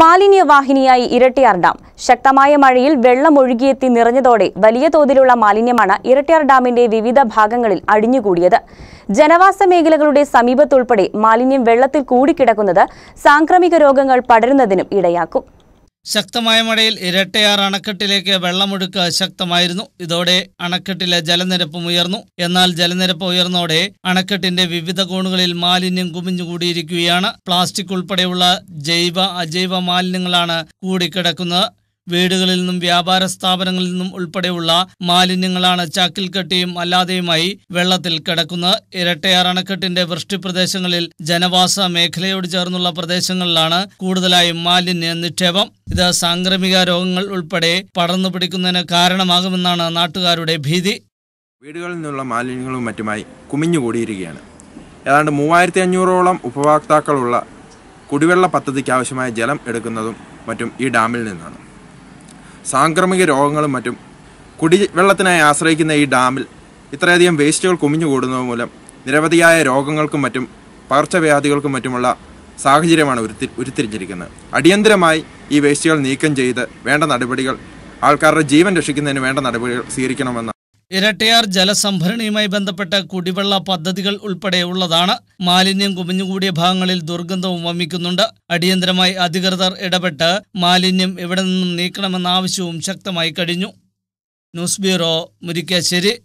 മാലിന്യവാഹിനിയായി Erattayar dam ശക്തമായ മഴയിൽ വെള്ളം ഒഴുകിയെത്തി നിറഞ്ഞതോടെ വലിയ തോതിലുള്ള മാലിന്യമാണ് ഇരട്ടിയാർ ഡാമിന്റെ വിവിധ ഭാഗങ്ങളിൽ അടിഞ്ഞുകൂടിയത് ജനവാസ മേഖലകളുടെ സമീപത്തുൾപ്പെടെ മാലിന്യം വെള്ളത്തിൽ കൂടിക്കിടക്കുന്നത് സാംക്രമിക രോഗങ്ങൾ പടരുന്നതിനും ഇടയാക്കും ശക്തമായ മഴയിൽ ഇരട്ടയാർ അണക്കെട്ടിലേക്ക് വെള്ളമൊഴുക്ക് ശക്തമായിരുന്നു ഇതോടെ അണക്കെട്ടിലെ ജലനിരപ്പും ഉയർന്നു എന്നാൽ ജലനിരപ്പ് ഉയർന്നോടെ അണക്കെട്ടിന്റെ വിവിധ കോണുകളിൽ മാലിന്യം കുമിഞ്ഞുകൂടിയിരിക്കുകയാണ് പ്ലാസ്റ്റിക് ഉൾപ്പെടെയുള്ള ജൈവ അജൈവ മാലിന്യങ്ങളാണ് കൂടിക്കിടക്കുന്നത് വീടുകളിൽ നിന്നും വ്യാപാര സ്ഥാപനങ്ങളിൽ നിന്നും ഉൾപ്പെടെയുള്ള മാലിന്യങ്ങളാണ് ചാക്കിൽ കെട്ടിയും അല്ലാതെയുമായി വെള്ളത്തിൽ കിടക്കുന്നത് ഇരട്ടയാർ അണക്കെട്ടിന്റെ വൃഷ്ടി പ്രദേശങ്ങളിൽ ജനവാസ മേഖലയോട് ചേർന്നുള്ള പ്രദേശങ്ങളിലാണ് കൂടുതലായും മാലിന്യ നിക്ഷേപം ഇത് സാംക്രമിക രോഗങ്ങൾ ഉൾപ്പെടെ പടർന്നു പിടിക്കുന്നതിന് കാരണമാകുമെന്നാണ് നാട്ടുകാരുടെ ഭീതി വീടുകളിൽ നിന്നുള്ള മാലിന്യങ്ങളും മറ്റുമായി കുമിഞ്ഞുകൂടിയിരിക്കുകയാണ് ഏതാണ്ട് മൂവായിരത്തി അഞ്ഞൂറോളം ഉപഭോക്താക്കളുള്ള കുടിവെള്ള പദ്ധതിക്ക് ആവശ്യമായ ജലം എടുക്കുന്നതും മറ്റും ഈ ഡാമിൽ നിന്നാണ് സാംക്രമിക രോഗങ്ങളും മറ്റും കുടിവെള്ളത്തിനായി ആശ്രയിക്കുന്ന ഈ ഡാമിൽ ഇത്രയധികം വേസ്റ്റുകൾ കുമിഞ്ഞു കൂടുന്നത് മൂലം നിരവധിയായ രോഗങ്ങൾക്കും മറ്റും പകർച്ചവ്യാധികൾക്കും മറ്റുമുള്ള സാഹചര്യമാണ് ഉരുത്തി ഉരുത്തിരിഞ്ഞിരിക്കുന്നത് അടിയന്തരമായി ഈ വേസ്റ്റുകൾ നീക്കം ചെയ്ത് വേണ്ട നടപടികൾ ആൾക്കാരുടെ ജീവൻ രക്ഷിക്കുന്നതിന് വേണ്ട നടപടികൾ സ്വീകരിക്കണമെന്ന് ഇരട്ടയാർ ജലസംഭരണിയുമായി ബന്ധപ്പെട്ട കുടിവെള്ള പദ്ധതികൾ ഉൾപ്പെടെയുള്ളതാണ് മാലിന്യം കുമിഞ്ഞുകൂടിയ ഭാഗങ്ങളിൽ ദുർഗന്ധവും വമിക്കുന്നുണ്ട് അടിയന്തരമായി അധികൃതർ ഇടപെട്ട് മാലിന്യം ഇവിടെ നിന്നും നീക്കണമെന്ന ആവശ്യവും ശക്തമായി കഴിഞ്ഞു ന്യൂസ് ബ്യൂറോ മുരിക്കാശ്ശേരി